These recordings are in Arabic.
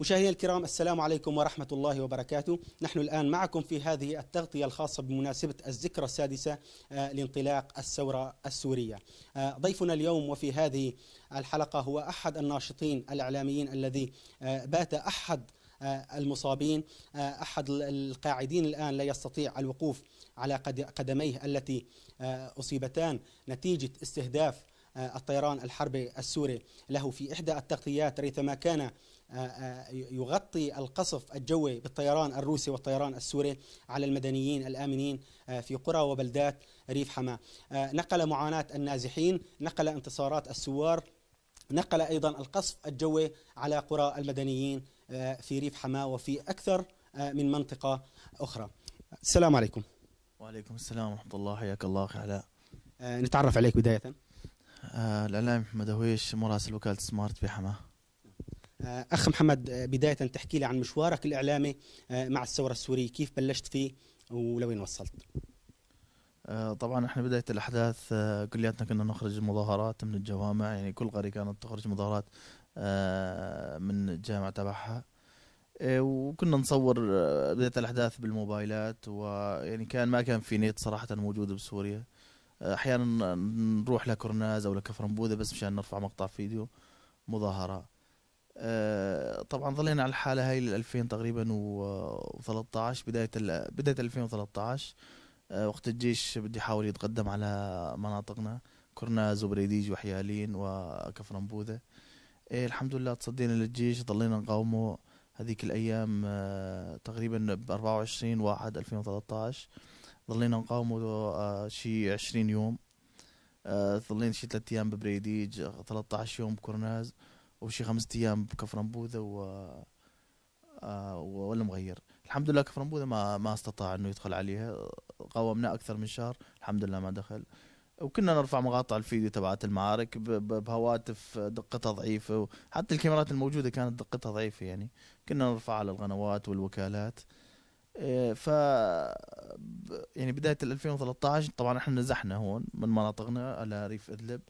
مشاهدينا الكرام السلام عليكم ورحمة الله وبركاته نحن الآن معكم في هذه التغطية الخاصة بمناسبة الذكرى السادسة آه، لانطلاق الثورة السورية آه، ضيفنا اليوم وفي هذه الحلقة هو أحد الناشطين الإعلاميين الذي آه، بات أحد المصابين أحد القاعدين الآن لا يستطيع الوقوف على قدميه التي أصيبتان نتيجة استهداف الطيران الحربي السوري له في إحدى التغطيات ريثما كان آه، آه، يغطي القصف الجوي بالطيران الروسي والطيران السوري على المدنيين الآمنين آه، في قرى وبلدات ريف حماة نقل معاناة النازحين نقل انتصارات السوار نقل أيضا القصف الجوي على قرى المدنيين في ريف حماة وفي أكثر من منطقة أخرى السلام عليكم وعليكم السلام ورحمة الله حياك الله أخي علاء نتعرف عليك بداية الاعلامي محمد هويش مراسل وكالة سمارت في حماه آه، اخ محمد آه، بدايه تحكي لي عن مشوارك الاعلامي آه، مع الثوره السوريه كيف بلشت فيه ولوين وصلت طبعا احنا بدايه الاحداث كلياتنا كنا نخرج مظاهرات من الجوامع يعني كل قريه كانت تخرج مظاهرات من الجامعه تبعها وكنا نصور بدايه الاحداث بالموبايلات ويعني كان ما كان في نت صراحه موجود بسوريا احيانا نروح لكرناز او لكفرنبوذه بس مشان نرفع مقطع فيديو مظاهره آه، طبعا ظلينا على الحاله هاي لل 2000 تقريبا و13 بدايه بدايه 2013 آه، وقت الجيش بدي يحاول يتقدم على مناطقنا كرناز وبريديج وحيالين وكفرنبوذة إيه الحمد لله تصدينا للجيش ظلينا نقاومه هذيك الأيام آه، تقريبا ب 24 واحد 2013 ظلينا نقاومه شي 20 يوم ظلينا شي 3 أيام ببريديج 13 يوم بكرناز وبشي خمسة ايام انبوذة آه، و ولا مغير الحمد لله كفرنبوذه ما ما استطاع انه يدخل عليها قاومنا اكثر من شهر الحمد لله ما دخل وكنا نرفع مقاطع الفيديو تبعت المعارك بهواتف دقتها ضعيفه حتى الكاميرات الموجوده كانت دقتها ضعيفه يعني كنا نرفعها على القنوات والوكالات إيه، ف يعني بدايه 2013 طبعا احنا نزحنا هون من مناطقنا على ريف ادلب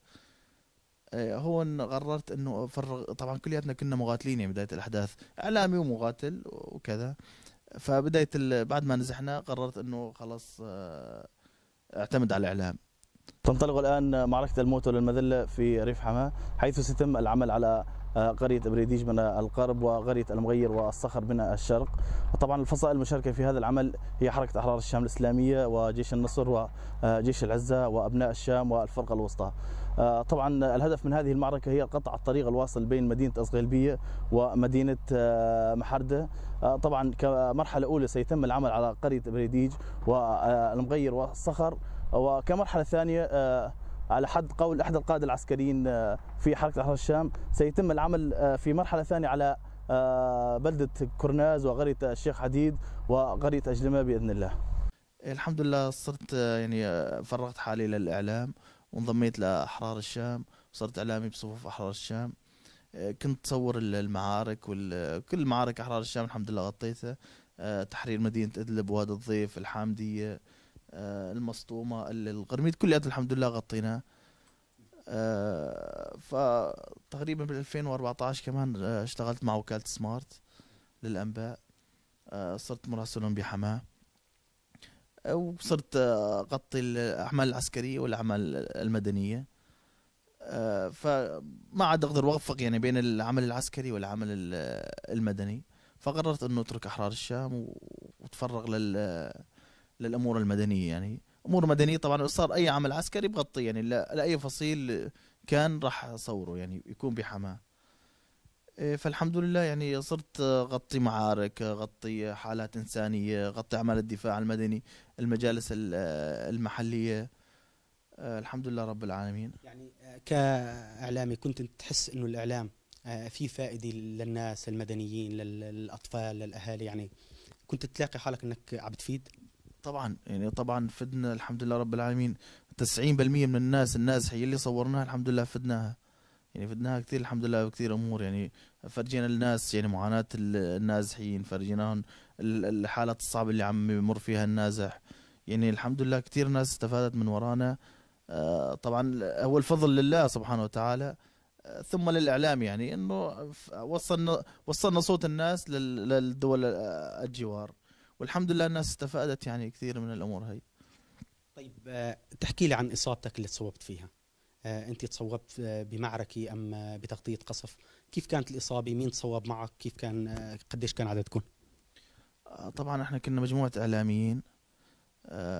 آه، هون قررت انه فرغ طبعا كلياتنا كنا مقاتلين يعني بدايه الاحداث اعلامي ومقاتل وكذا فبدايه بعد ما نزحنا قررت انه خلاص آه، اعتمد على الاعلام تنطلق الان معركه الموت والمذله في ريف حماه حيث سيتم العمل على قرية بريديج من الغرب وقرية المغير والصخر من الشرق طبعا الفصائل المشاركة في هذا العمل هي حركة أحرار الشام الإسلامية وجيش النصر وجيش العزة وأبناء الشام والفرقة الوسطى آه، طبعا الهدف من هذه المعركة هي قطع الطريق الواصل بين مدينة أصغلبية ومدينة آه، محردة آه، طبعا كمرحلة أولى سيتم العمل على قرية بريديج والمغير والصخر وكمرحلة ثانية على حد قول احد القاده العسكريين آه، في حركه احرار الشام سيتم العمل آه، في مرحله ثانيه على آه، بلده كورناز وقريه الشيخ حديد وقريه اجلمه باذن الله الحمد لله صرت يعني فرغت حالي للاعلام وانضميت لاحرار الشام وصرت اعلامي بصفوف احرار الشام كنت تصور المعارك وكل معارك احرار الشام الحمد لله غطيتها تحرير مدينه ادلب وادي الضيف الحامديه آه، المصطومه الغرميد كلياتها الحمد لله غطيناها آه، فتقريبا بال 2014 كمان آه، اشتغلت مع وكاله سمارت للانباء صرت مراسل بحماه وصرت اغطي الاعمال العسكريه والاعمال المدنيه فما عاد اقدر اوفق يعني بين العمل العسكري والعمل المدني فقررت انه اترك احرار الشام واتفرغ لل للامور المدنيه يعني امور مدنيه طبعا صار اي عمل عسكري بغطي يعني لاي فصيل كان راح اصوره يعني يكون بحماه إيه، فالحمد لله يعني صرت غطي معارك غطي حالات إنسانية غطي أعمال الدفاع المدني المجالس المحلية إيه، الحمد لله رب العالمين يعني آه، كإعلامي كنت تحس أنه الإعلام آه، في فائدة للناس المدنيين للأطفال للأهالي يعني كنت تلاقي حالك أنك عم بتفيد طبعا يعني طبعا فدنا الحمد لله رب العالمين 90% من الناس النازحه اللي صورناها الحمد لله فدناها يعني فدناها كثير الحمد لله بكثير امور يعني فرجينا الناس يعني معاناه النازحين فرجيناهم الحالات الصعبه اللي عم يمر فيها النازح يعني الحمد لله كثير ناس استفادت من ورانا آه، طبعا هو الفضل لله سبحانه وتعالى آه، ثم للاعلام يعني انه وصلنا وصلنا صوت الناس للدول آه، الجوار والحمد لله الناس استفادت يعني كثير من الامور هي طيب آه، تحكي لي عن اصابتك اللي تصوبت فيها آه، انت تصوبت آه، بمعركه ام بتغطيه قصف كيف كانت الاصابه مين تصوب معك كيف كان قديش كان عددكم طبعا احنا كنا مجموعه اعلاميين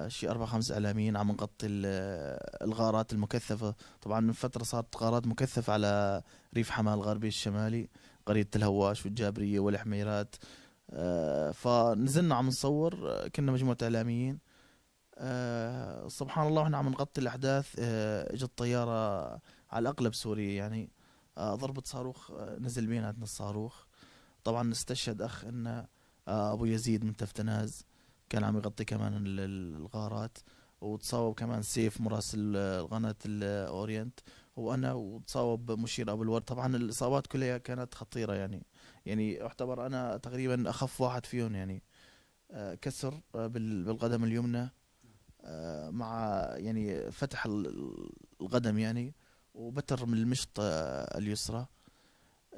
شيء أربع خمس إعلاميين عم نغطي الغارات المكثفة طبعا من فترة صارت غارات مكثفة على ريف حماه الغربي الشمالي قرية الهواش والجابرية والحميرات آه، فنزلنا عم نصور آه، كنا مجموعه اعلاميين آه، سبحان الله احنا عم نغطي الاحداث اجت طياره على الاغلب سوريه يعني ضربه صاروخ نزل بينا عندنا الصاروخ طبعا استشهد اخ ان ابو يزيد من تفتناز كان عم يغطي كمان الغارات وتصاوب كمان سيف مراسل قناه الاورينت وانا وتصاوب مشير ابو الورد طبعا الاصابات كلها كانت خطيره يعني يعني اعتبر انا تقريبا اخف واحد فيهم يعني آه، كسر آه، بالقدم اليمنى آه، مع يعني فتح القدم يعني وبتر من المشط اليسرى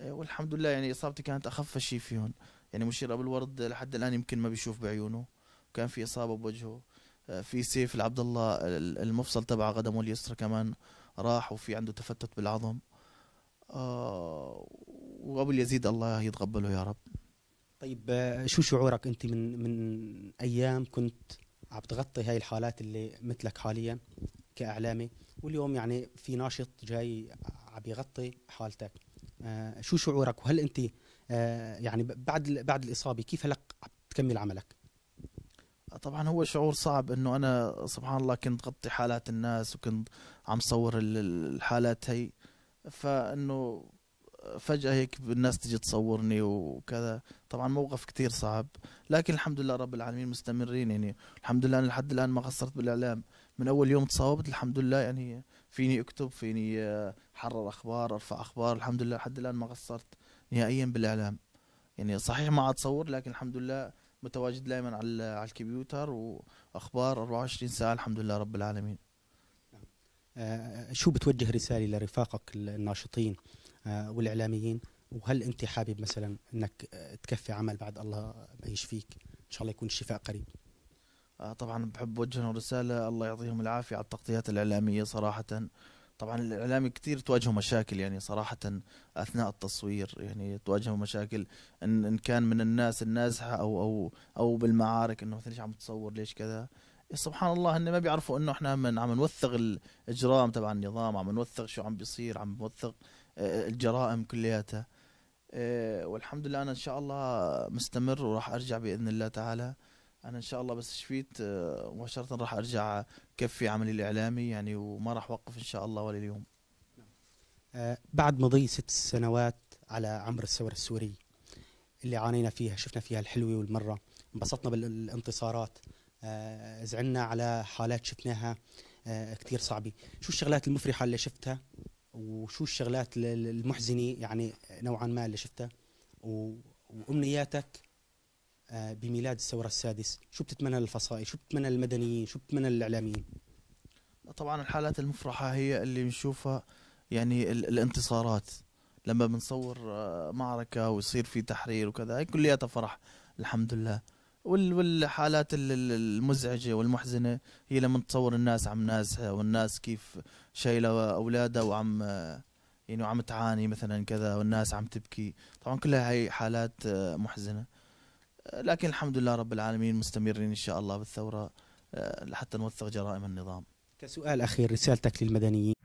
والحمد لله يعني اصابتي كانت اخف شيء فيهم يعني مشير ابو الورد لحد الان يمكن ما بيشوف بعيونه كان في اصابه بوجهه في سيف العبد الله المفصل تبع قدمه اليسرى كمان راح وفي عنده تفتت بالعظم آه وابو اليزيد الله يتقبله يا رب طيب آه، شو شعورك انت من من ايام كنت عم تغطي هاي الحالات اللي مثلك حاليا كاعلامي واليوم يعني في ناشط جاي عم يغطي حالتك آه، شو شعورك وهل انت آه، يعني بعد بعد الاصابه كيف هلق عم تكمل عملك طبعا هو شعور صعب انه انا سبحان الله كنت غطي حالات الناس وكنت عم صور الحالات هي فانه فجأة هيك الناس تجي تصورني وكذا طبعا موقف كتير صعب لكن الحمد لله رب العالمين مستمرين يعني الحمد لله أنا لحد الآن ما قصرت بالإعلام من أول يوم تصاوبت الحمد لله يعني فيني أكتب فيني آه، أحرر أخبار أرفع أخبار الحمد لله لحد الآن ما قصرت نهائيا بالإعلام يعني صحيح ما عاد صور لكن الحمد لله متواجد دائما على على الكمبيوتر واخبار 24 ساعه الحمد لله رب العالمين. نعم. آه شو بتوجه رساله لرفاقك الناشطين آه، والاعلاميين وهل انت حابب مثلا انك آه، تكفي عمل بعد الله ما يشفيك ان شاء الله يكون الشفاء قريب آه، طبعا بحب وجه رسالة الله يعطيهم العافية على التغطيات الإعلامية صراحة طبعا الإعلامي كثير تواجهه مشاكل يعني صراحة أثناء التصوير يعني تواجهه مشاكل إن, إن كان من الناس النازحة أو أو أو بالمعارك إنه مثلا ليش عم تصور ليش كذا سبحان الله هن ما بيعرفوا إنه إحنا من عم نوثق الإجرام تبع النظام عم نوثق شو عم بيصير عم نوثق الجرائم كلياتها آه، والحمد لله انا ان شاء الله مستمر وراح ارجع باذن الله تعالى انا ان شاء الله بس شفيت آه، مباشره راح ارجع كفي عملي الاعلامي يعني وما راح اوقف ان شاء الله ولا اليوم آه، بعد مضي ست سنوات على عمر الثوره السوري اللي عانينا فيها شفنا فيها الحلوه والمره انبسطنا بالانتصارات زعلنا على حالات شفناها كثير صعبه شو الشغلات المفرحه اللي شفتها وشو الشغلات المحزنه يعني نوعا ما اللي شفتها وامنياتك آه، بميلاد الثوره السادس شو بتتمنى للفصائل شو بتتمنى للمدنيين شو بتتمنى للاعلاميين طبعا الحالات المفرحه هي اللي بنشوفها يعني الانتصارات لما بنصور آه، معركه ويصير في تحرير وكذا هي كلياتها فرح الحمد لله والحالات المزعجه والمحزنه هي لما تصور الناس عم نازهه والناس كيف شايله اولادها وعم يعني عم تعاني مثلا كذا والناس عم تبكي طبعا كلها هي حالات محزنه لكن الحمد لله رب العالمين مستمرين ان شاء الله بالثوره لحتى نوثق جرائم النظام كسؤال اخير رسالتك للمدنيين